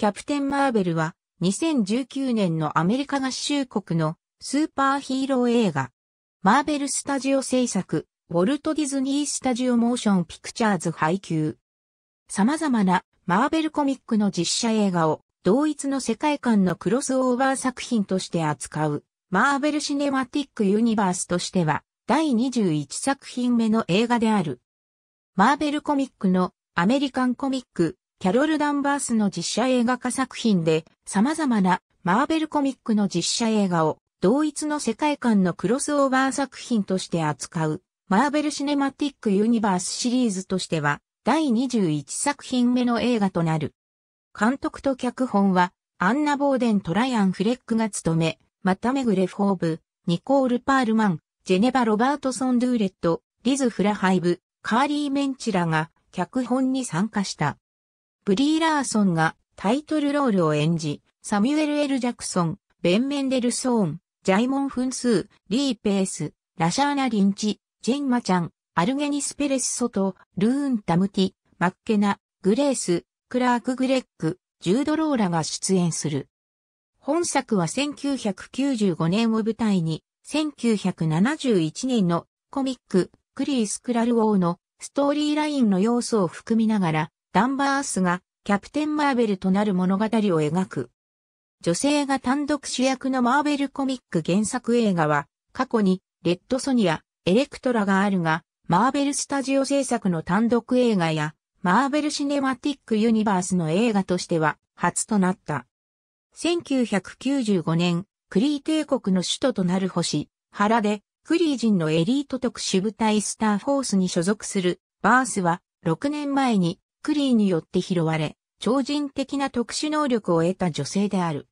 キャプテン・マーベルは2019年のアメリカ合衆国のスーパーヒーロー映画。マーベルスタジオ制作、ウォルト・ディズニー・スタジオ・モーション・ピクチャーズ配給。様々なマーベルコミックの実写映画を同一の世界観のクロスオーバー作品として扱う、マーベル・シネマティック・ユニバースとしては、第21作品目の映画である。マーベルコミックのアメリカンコミックキャロル・ダンバースの実写映画化作品で、様々なマーベルコミックの実写映画を同一の世界観のクロスオーバー作品として扱う、マーベル・シネマティック・ユニバースシリーズとしては、第21作品目の映画となる。監督と脚本は、アンナ・ボーデン・トライアン・フレックが務め、またメグレ・フォーブ、ニコール・パールマン、ジェネバ・ロバートソン・ドゥーレット、リズ・フラハイブ、カーリー・メンチラが脚本に参加した。ブリー・ラーソンがタイトルロールを演じ、サミュエル・エル・ジャクソン、ベン・メンデルソーン、ジャイモン・フンスー、リー・ペース、ラシャーナ・リンチ、ジェンマちゃん、アルゲニス・ペレス・ソト、ルーン・タムティ、マッケナ、グレース、クラーク・グレック、ジュード・ローラが出演する。本作は1995年を舞台に、1971年のコミック、クリース・クラル王のストーリーラインの要素を含みながら、ダンバースがキャプテン・マーベルとなる物語を描く。女性が単独主役のマーベルコミック原作映画は、過去に、レッドソニア、エレクトラがあるが、マーベルスタジオ制作の単独映画や、マーベルシネマティックユニバースの映画としては、初となった。1995年、クリー帝国の首都となる星、原で、クリー人のエリート特殊部隊スターフォースに所属する、バースは、6年前に、クリーによって拾われ、超人的な特殊能力を得た女性である。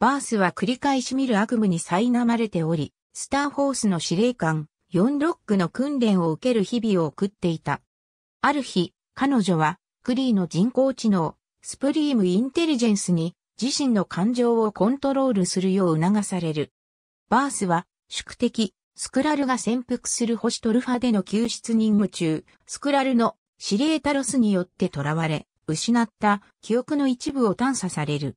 バースは繰り返し見る悪夢に苛まれており、スターホースの司令官、4ロックの訓練を受ける日々を送っていた。ある日、彼女は、クリーの人工知能、スプリームインテリジェンスに、自身の感情をコントロールするよう促される。バースは、宿敵、スクラルが潜伏する星トルファでの救出任務中、スクラルの司令タロスによって囚われ、失った記憶の一部を探査される。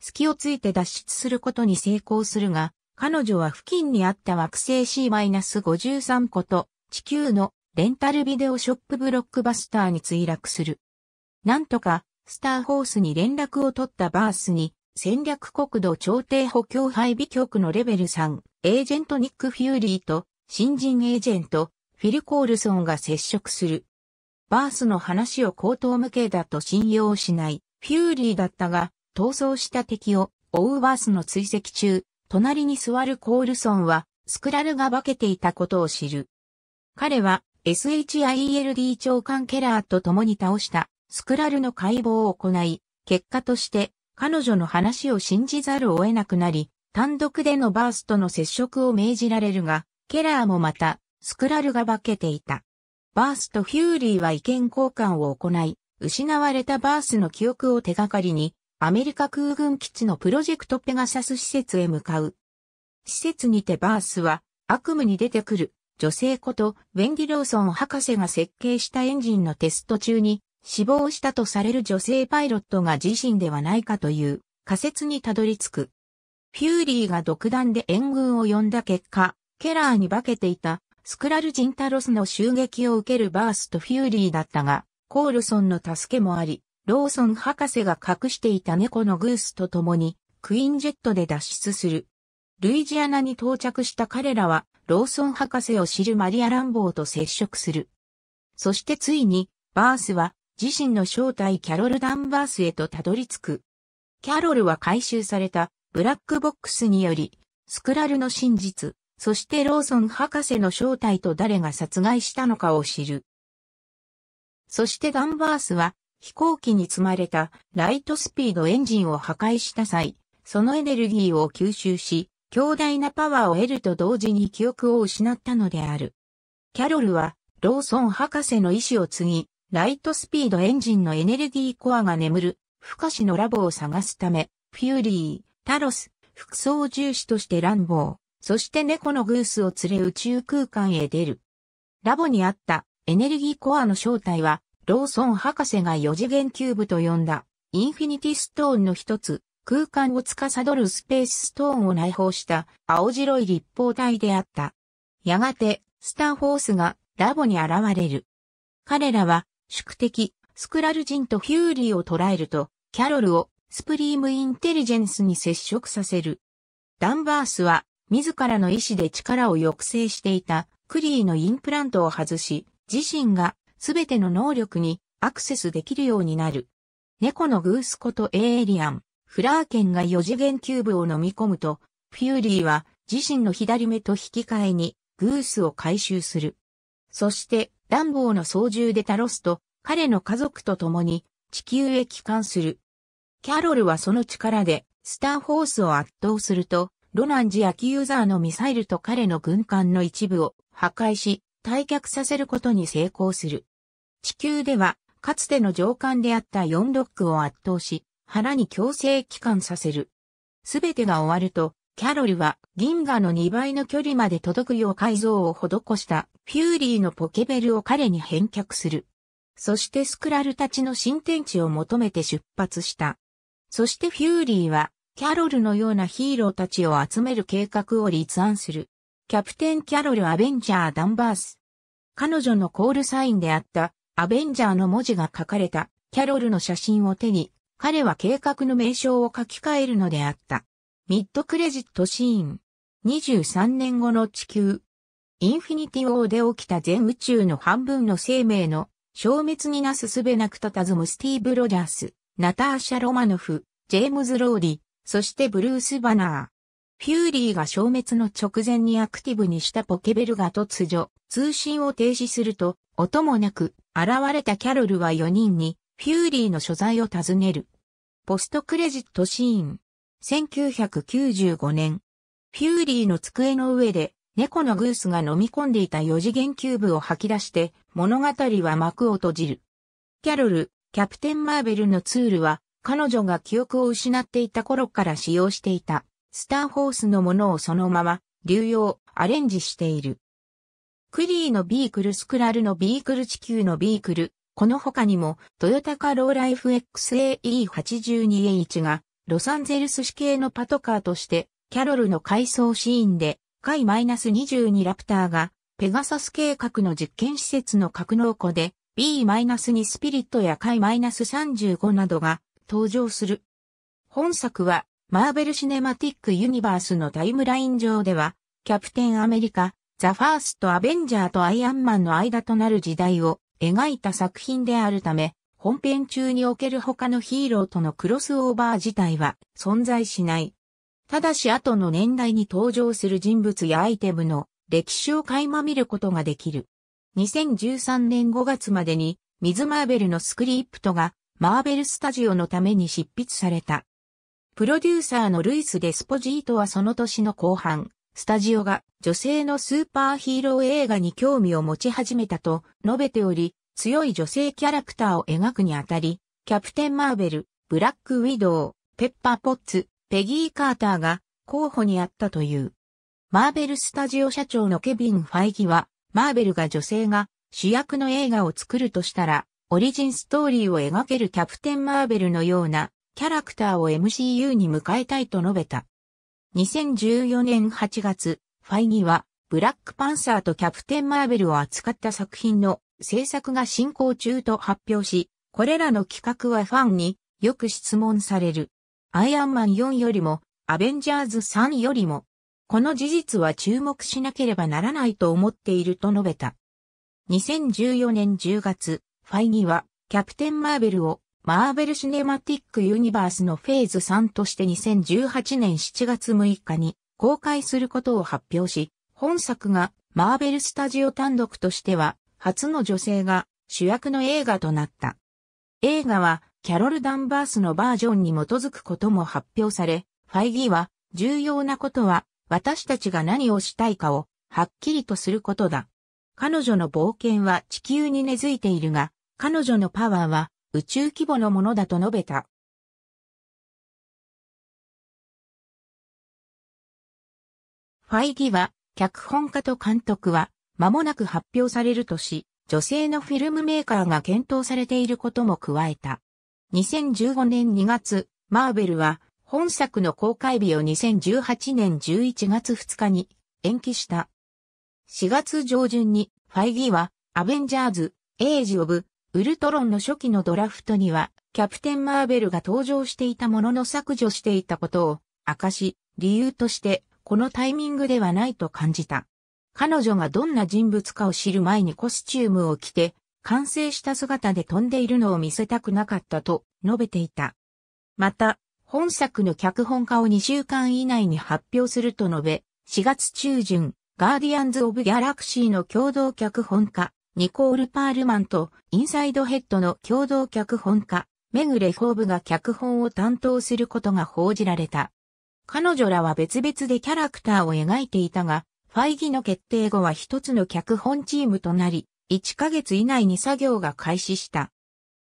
隙をついて脱出することに成功するが、彼女は付近にあった惑星 C-53 個と地球のレンタルビデオショップブロックバスターに墜落する。なんとか、スターホースに連絡を取ったバースに、戦略国土調停補強配備局のレベル3、エージェントニック・フューリーと、新人エージェント、フィル・コールソンが接触する。バースの話を口頭向けだと信用しない、フューリーだったが、逃走した敵を追うバースの追跡中、隣に座るコールソンは、スクラルが化けていたことを知る。彼は、SHIELD 長官ケラーと共に倒した、スクラルの解剖を行い、結果として、彼女の話を信じざるを得なくなり、単独でのバースとの接触を命じられるが、ケラーもまた、スクラルが化けていた。バースとフューリーは意見交換を行い、失われたバースの記憶を手がかりに、アメリカ空軍基地のプロジェクトペガサス施設へ向かう。施設にてバースは、悪夢に出てくる、女性こと、ウェンディ・ローソン博士が設計したエンジンのテスト中に、死亡したとされる女性パイロットが自身ではないかという仮説にたどり着く。フューリーが独断で援軍を呼んだ結果、ケラーに化けていたスクラルジンタロスの襲撃を受けるバースとフューリーだったが、コールソンの助けもあり、ローソン博士が隠していた猫のグースと共に、クイーンジェットで脱出する。ルイジアナに到着した彼らは、ローソン博士を知るマリア・ランボーと接触する。そしてついに、バースは、自身の正体キャロル・ダンバースへとたどり着く。キャロルは回収された、ブラックボックスにより、スクラルの真実、そしてローソン博士の正体と誰が殺害したのかを知る。そしてガンバースは飛行機に積まれたライトスピードエンジンを破壊した際、そのエネルギーを吸収し、強大なパワーを得ると同時に記憶を失ったのである。キャロルはローソン博士の意志を継ぎ、ライトスピードエンジンのエネルギーコアが眠る、不可視のラボを探すため、フューリー、タロス、副操縦士として乱暴。そして猫のグースを連れ宇宙空間へ出る。ラボにあったエネルギーコアの正体は、ローソン博士が四次元キューブと呼んだ、インフィニティストーンの一つ、空間を司るスペースストーンを内包した青白い立方体であった。やがて、スターフォースがラボに現れる。彼らは、宿敵、スクラル人とヒューリーを捕らえると、キャロルをスプリームインテリジェンスに接触させる。ダンバースは自らの意志で力を抑制していたクリーのインプラントを外し、自身がすべての能力にアクセスできるようになる。猫のグースことエイリアン、フラーケンが四次元キューブを飲み込むと、フューリーは自身の左目と引き換えにグースを回収する。そして、暖ンボーの操縦でタロスと彼の家族と共に地球へ帰還する。キャロルはその力でスターホースを圧倒すると、ロナンジアキユーザーのミサイルと彼の軍艦の一部を破壊し、退却させることに成功する。地球では、かつての上官であった4ロックを圧倒し、腹に強制帰還させる。すべてが終わると、キャロルは銀河の2倍の距離まで届くよう改造を施したフューリーのポケベルを彼に返却する。そしてスクラルたちの新天地を求めて出発した。そしてフューリーはキャロルのようなヒーローたちを集める計画を立案する。キャプテン・キャロル・アベンジャー・ダンバース。彼女のコールサインであったアベンジャーの文字が書かれたキャロルの写真を手に、彼は計画の名称を書き換えるのであった。ミッドクレジットシーン。23年後の地球。インフィニティ・ウォーで起きた全宇宙の半分の生命の消滅になすすべなくたたずむスティーブ・ロジャース、ナターシャ・ロマノフ、ジェームズ・ローリ、そしてブルース・バナー。フューリーが消滅の直前にアクティブにしたポケベルが突如、通信を停止すると、音もなく、現れたキャロルは4人に、フューリーの所在を尋ねる。ポストクレジットシーン。1995年。フューリーの机の上で、猫のグースが飲み込んでいた4次元キューブを吐き出して、物語は幕を閉じる。キャロル、キャプテン・マーベルのツールは、彼女が記憶を失っていた頃から使用していた、スターホースのものをそのまま、流用、アレンジしている。クリーのビークルスクラルのビークル地球のビークル、この他にも、トヨタカローラ FXAE82H が、ロサンゼルス市系のパトカーとして、キャロルの回想シーンで、回 -22 ラプターが、ペガサス計画の実験施設の格納庫で、B-2 スピリットや回 -35 などが登場する。本作は、マーベル・シネマティック・ユニバースのタイムライン上では、キャプテン・アメリカ、ザ・ファースト・アベンジャーとアイアンマンの間となる時代を描いた作品であるため、本編中における他のヒーローとのクロスオーバー自体は存在しない。ただし後の年代に登場する人物やアイテムの歴史を垣間見ることができる。2013年5月までに、ミズ・マーベルのスクリプトがマーベルスタジオのために執筆された。プロデューサーのルイス・デスポジートはその年の後半、スタジオが女性のスーパーヒーロー映画に興味を持ち始めたと述べており、強い女性キャラクターを描くにあたり、キャプテン・マーベル、ブラック・ウィドウ、ペッパー・ポッツ、ペギー・カーターが候補にあったという。マーベルスタジオ社長のケビン・ファイギは、マーベルが女性が主役の映画を作るとしたら、オリジンストーリーを描けるキャプテン・マーベルのようなキャラクターを MCU に迎えたいと述べた。2014年8月、ファイギは、ブラックパンサーとキャプテン・マーベルを扱った作品の制作が進行中と発表し、これらの企画はファンによく質問される。アイアンマン4よりも、アベンジャーズ3よりも、この事実は注目しなければならないと思っていると述べた。2014年10月、ファイギは、キャプテン・マーベルを、マーベル・シネマティック・ユニバースのフェーズ3として2018年7月6日に公開することを発表し、本作がマーベル・スタジオ単独としては、初の女性が主役の映画となった。映画は、キャロル・ダンバースのバージョンに基づくことも発表され、ファイギーは、重要なことは、私たちが何をしたいかを、はっきりとすることだ。彼女の冒険は地球に根付いているが、彼女のパワーは宇宙規模のものだと述べた。ファイギは、脚本家と監督は、間もなく発表されるとし、女性のフィルムメーカーが検討されていることも加えた。2015年2月、マーベルは、本作の公開日を2018年11月2日に延期した。4月上旬に、ファイギは、アベンジャーズ、エイジ・オブ、ウルトロンの初期のドラフトには、キャプテン・マーベルが登場していたものの削除していたことを、明かし、理由として、このタイミングではないと感じた。彼女がどんな人物かを知る前にコスチュームを着て、完成した姿で飛んでいるのを見せたくなかったと述べていた。また、本作の脚本家を2週間以内に発表すると述べ、4月中旬、ガーディアンズ・オブ・ギャラクシーの共同脚本家、ニコール・パールマンとインサイドヘッドの共同脚本家、メグレ・フォーブが脚本を担当することが報じられた。彼女らは別々でキャラクターを描いていたが、ファイギの決定後は一つの脚本チームとなり、1ヶ月以内に作業が開始した。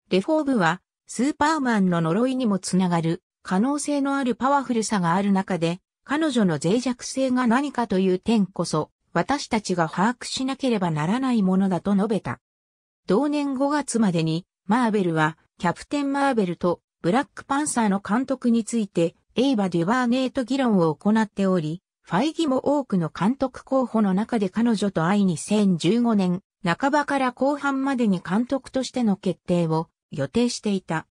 レフォーブは、スーパーマンの呪いにもつながる、可能性のあるパワフルさがある中で、彼女の脆弱性が何かという点こそ、私たちが把握しなければならないものだと述べた。同年5月までに、マーベルは、キャプテン・マーベルと、ブラックパンサーの監督について、エイバ・デュバーネーと議論を行っており、ファイギも多くの監督候補の中で彼女と会い2015年、半ばから後半までに監督としての決定を予定していた。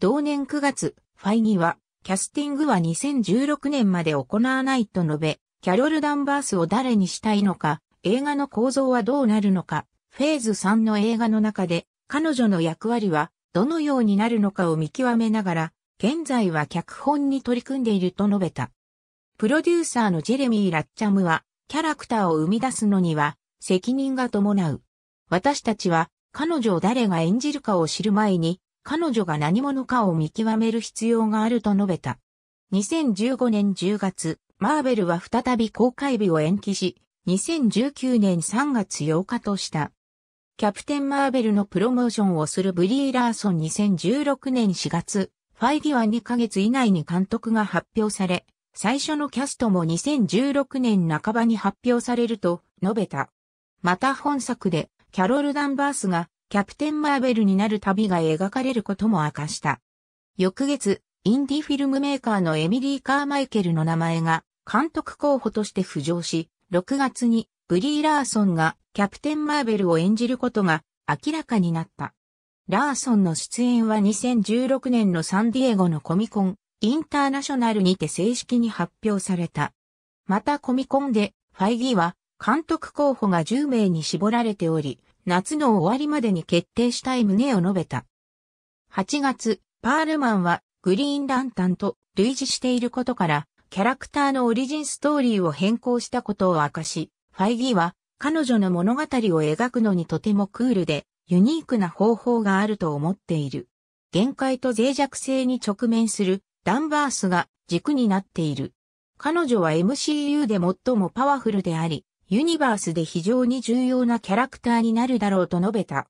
同年9月、ファイギは、キャスティングは2016年まで行わないと述べ、キャロル・ダンバースを誰にしたいのか、映画の構造はどうなるのか、フェーズ3の映画の中で、彼女の役割はどのようになるのかを見極めながら、現在は脚本に取り組んでいると述べた。プロデューサーのジェレミー・ラッチャムは、キャラクターを生み出すのには、責任が伴う。私たちは、彼女を誰が演じるかを知る前に、彼女が何者かを見極める必要があると述べた。2015年10月、マーベルは再び公開日を延期し、2019年3月8日とした。キャプテン・マーベルのプロモーションをするブリー・ラーソン2016年4月、ファイギは2ヶ月以内に監督が発表され、最初のキャストも2016年半ばに発表されると述べた。また本作でキャロル・ダンバースがキャプテン・マーベルになる旅が描かれることも明かした。翌月、インディフィルムメーカーのエミリー・カーマイケルの名前が監督候補として浮上し、6月にブリー・ラーソンがキャプテン・マーベルを演じることが明らかになった。ラーソンの出演は2016年のサンディエゴのコミコン、インターナショナルにて正式に発表された。またコミコンで、ファイギは監督候補が10名に絞られており、夏の終わりまでに決定したい旨を述べた。8月、パールマンはグリーンランタンと類似していることから、キャラクターのオリジンストーリーを変更したことを明かし、ファイギーは彼女の物語を描くのにとてもクールでユニークな方法があると思っている。限界と脆弱性に直面するダンバースが軸になっている。彼女は MCU で最もパワフルであり、ユニバースで非常に重要なキャラクターになるだろうと述べた。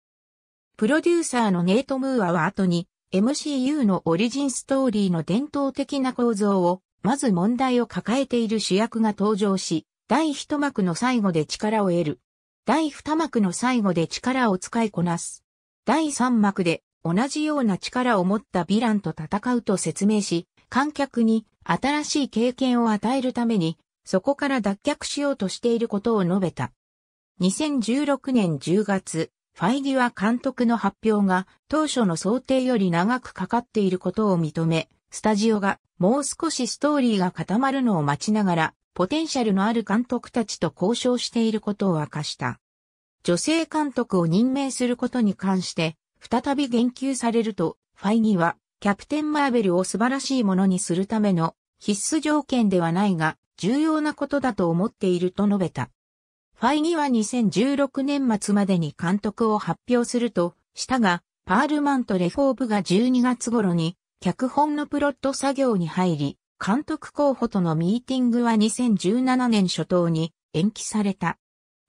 プロデューサーのネイト・ムーアは後に MCU のオリジンストーリーの伝統的な構造をまず問題を抱えている主役が登場し、第一幕の最後で力を得る。第二幕の最後で力を使いこなす。第三幕で同じような力を持ったヴィランと戦うと説明し、観客に新しい経験を与えるために、そこから脱却しようとしていることを述べた。2016年10月、ファイギュア監督の発表が当初の想定より長くかかっていることを認め、スタジオがもう少しストーリーが固まるのを待ちながら、ポテンシャルのある監督たちと交渉していることを明かした。女性監督を任命することに関して、再び言及されると、ファイギは、キャプテン・マーベルを素晴らしいものにするための必須条件ではないが、重要なことだと思っていると述べた。ファイギは2016年末までに監督を発表するとしたが、パールマンとレフォーブが12月頃に脚本のプロット作業に入り、監督候補とのミーティングは2017年初頭に延期された。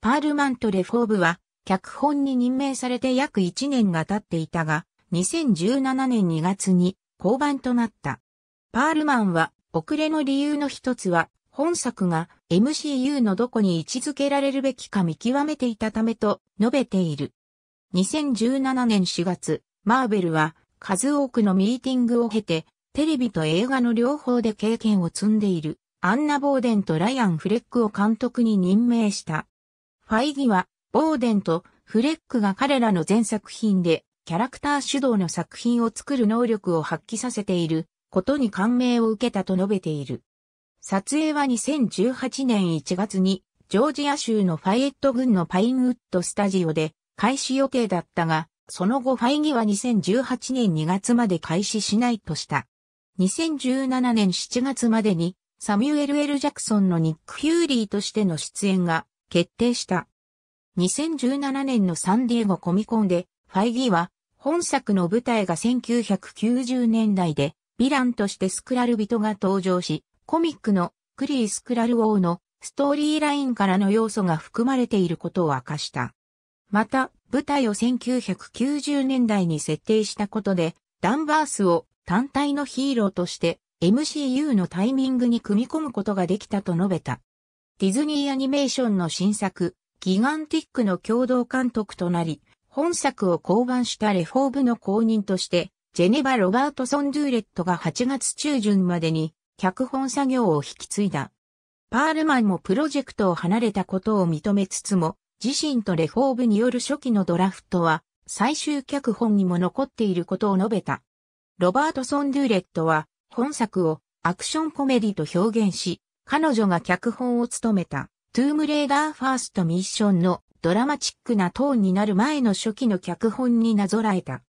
パールマンとレフォーブは、脚本に任命されて約1年が経っていたが、2017年2月に降板となった。パールマンは、遅れの理由の一つは、本作が MCU のどこに位置づけられるべきか見極めていたためと述べている。2017年4月、マーベルは数多くのミーティングを経て、テレビと映画の両方で経験を積んでいる、アンナ・ボーデンとライアン・フレックを監督に任命した。ファイギは、ボーデンとフレックが彼らの全作品で、キャラクター主導の作品を作る能力を発揮させていることに感銘を受けたと述べている。撮影は2018年1月にジョージア州のファイエット郡のパインウッドスタジオで開始予定だったが、その後ファイギは2018年2月まで開始しないとした。2017年7月までにサミュエル・ L・ ジャクソンのニック・ヒューリーとしての出演が決定した。2017年のサンディエゴコミコンでファイギは本作の舞台が1990年代でヴィランとしてスクラル人が登場し、コミックのクリー・スクラル王のストーリーラインからの要素が含まれていることを明かした。また、舞台を1990年代に設定したことで、ダンバースを単体のヒーローとして MCU のタイミングに組み込むことができたと述べた。ディズニーアニメーションの新作、ギガンティックの共同監督となり、本作を交番したレフォーブの公認として、ジェネバ・ロバートソン・ドゥーレットが8月中旬までに脚本作業を引き継いだ。パールマンもプロジェクトを離れたことを認めつつも、自身とレフォーブによる初期のドラフトは最終脚本にも残っていることを述べた。ロバート・ソン・デューレットは本作をアクションコメディと表現し、彼女が脚本を務めたトゥームレーダーファーストミッションのドラマチックなトーンになる前の初期の脚本になぞらえた。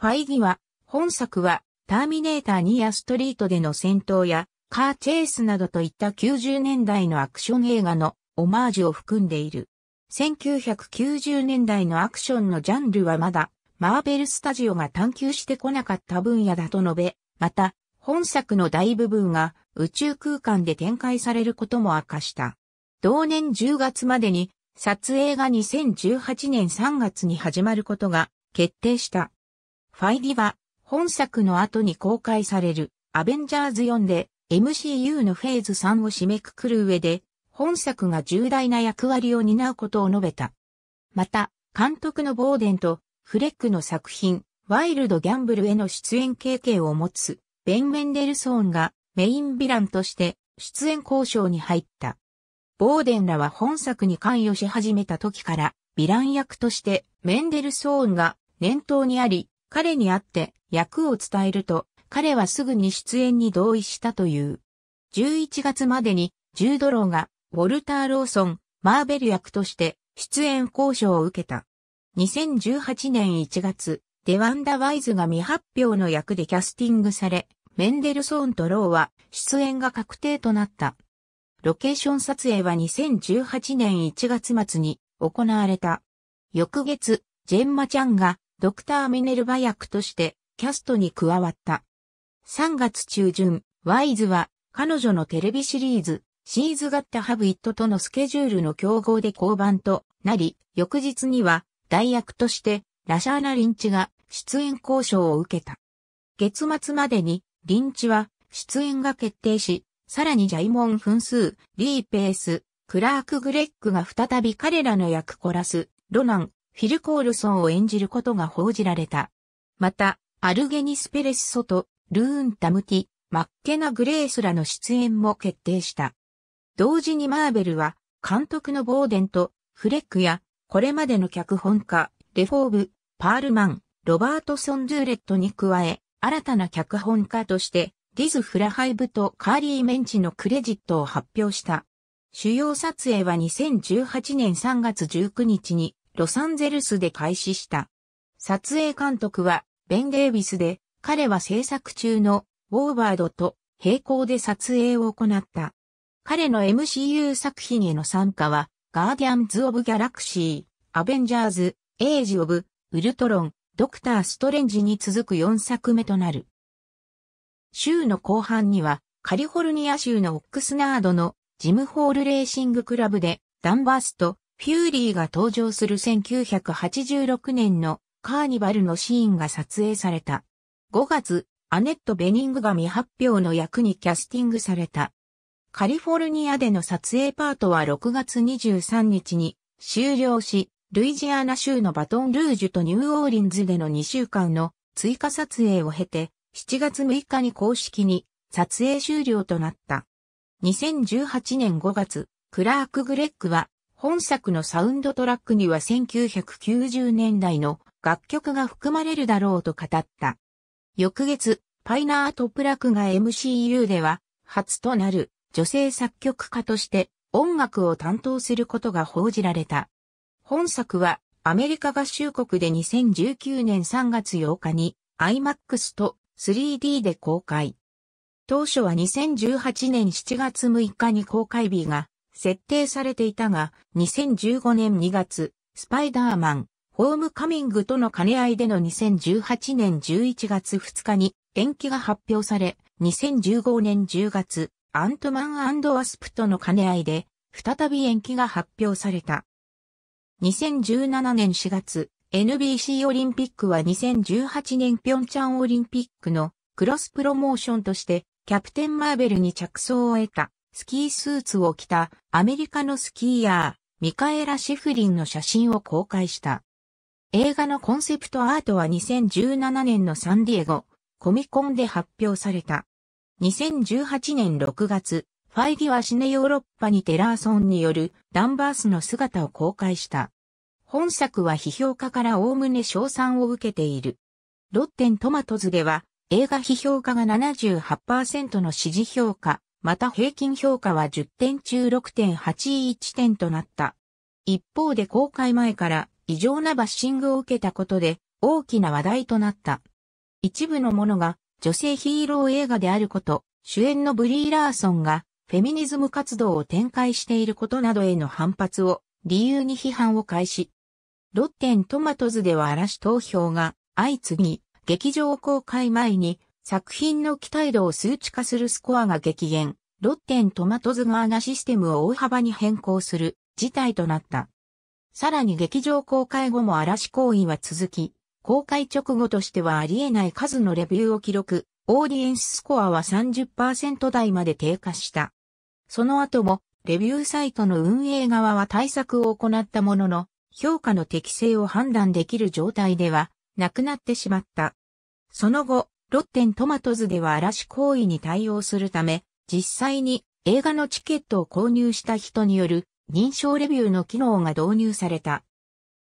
ファイギは、本作はターミネーター2やストリートでの戦闘やカーチェイスなどといった90年代のアクション映画のオマージュを含んでいる。1990年代のアクションのジャンルはまだ、マーベルスタジオが探求してこなかった分野だと述べ、また、本作の大部分が宇宙空間で展開されることも明かした。同年10月までに、撮影が2018年3月に始まることが決定した。ファイディは、本作の後に公開されるアベンジャーズ4で MCU のフェーズ3を締めくくる上で本作が重大な役割を担うことを述べた。また、監督のボーデンとフレックの作品、ワイルドギャンブルへの出演経験を持つ、ベン・メンデルソーンがメインヴィランとして出演交渉に入った。ボーデンらは本作に関与し始めた時から、ヴィラン役としてメンデルソーンが念頭にあり、彼に会って役を伝えると、彼はすぐに出演に同意したという。11月までに、ジュードローがウォルター・ローソン、マーベル役として出演交渉を受けた。2018年1月、デワンダ・ワイズが未発表の役でキャスティングされ、メンデルソーンとローは出演が確定となった。ロケーション撮影は2018年1月末に行われた。翌月、ジェンマちゃんがドクター・ミネルバ役としてキャストに加わった。3月中旬、ワイズは彼女のテレビシリーズシーズガッタハブイットとのスケジュールの競合で降板となり、翌日には代役としてラシャーナ・リンチが出演交渉を受けた。月末までにリンチは出演が決定し、さらにジャイモン・スー、リー・ペース、クラーク・グレッグが再び彼らの役コラス、ロナン、フィル・コールソンを演じることが報じられた。また、アルゲニス・ペレス・ソト、ルーン・タムティ、マッケナ・グレースらの出演も決定した。同時にマーベルは、監督のボーデンと、フレックや、これまでの脚本家、レフォーブ、パールマン、ロバートソン・ドゥーレットに加え、新たな脚本家として、ディズ・フラハイブとカーリー・メンチのクレジットを発表した。主要撮影は2018年3月19日にロサンゼルスで開始した。撮影監督はベン・デイビスで、彼は制作中のウォーバードと並行で撮影を行った。彼の MCU 作品への参加は、ガーディアンズ・オブ・ギャラクシー、アベンジャーズ、エイジ・オブ、ウルトロン、ドクター・ストレンジに続く4作目となる。週の後半には、カリフォルニア州のオックスナードのジム・ホール・レーシング・クラブで、ダンバースとフューリーが登場する1986年のカーニバルのシーンが撮影された。5月、アネット・ベニングが未発表の役にキャスティングされた。カリフォルニアでの撮影パートは6月23日に終了し、ルイジアナ州のバトンルージュとニューオーリンズでの2週間の追加撮影を経て、7月6日に公式に撮影終了となった。2018年5月、クラーク・グレッグは本作のサウンドトラックには1990年代の楽曲が含まれるだろうと語った。翌月、パイナート・プラクが MCU では初となる女性作曲家として音楽を担当することが報じられた。本作はアメリカ合衆国で2019年3月8日に IMAX と 3D で公開。当初は2018年7月6日に公開日が設定されていたが、2015年2月、スパイダーマン、ホームカミングとの兼ね合いでの2018年11月2日に延期が発表され、2015年10月、アントマンワスプとの兼ね合いで、再び延期が発表された。2017年4月、NBC オリンピックは2018年ピョンチャンオリンピックのクロスプロモーションとしてキャプテンマーベルに着想を得たスキースーツを着たアメリカのスキーヤーミカエラ・シフリンの写真を公開した。映画のコンセプトアートは2017年のサンディエゴコミコンで発表された。2018年6月、ファイギはシネヨーロッパにテラーソンによるダンバースの姿を公開した。本作は批評家からおおむね賞賛を受けている。ロッテントマトズでは映画批評家が78%の支持評価、また平均評価は10点中6.81点となった。一方で公開前から異常なバッシングを受けたことで大きな話題となった。一部のものが女性ヒーロー映画であること、主演のブリー・ラーソンがフェミニズム活動を展開していることなどへの反発を理由に批判を開始。ロッテントマトズでは嵐投票が相次ぎ、劇場公開前に作品の期待度を数値化するスコアが激減、ロッテントマトズ側がシステムを大幅に変更する事態となった。さらに劇場公開後も嵐行為は続き、公開直後としてはありえない数のレビューを記録、オーディエンススコアは30%台まで低下した。その後も、レビューサイトの運営側は対策を行ったものの、評価の適正を判断できる状態では、なくなってしまった。その後、ロッテントマトズでは嵐行為に対応するため、実際に映画のチケットを購入した人による認証レビューの機能が導入された。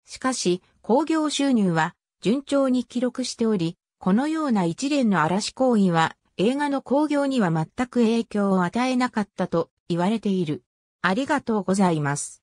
しかし、興行収入は順調に記録しており、このような一連の嵐行為は映画の興行には全く影響を与えなかったと言われている。ありがとうございます。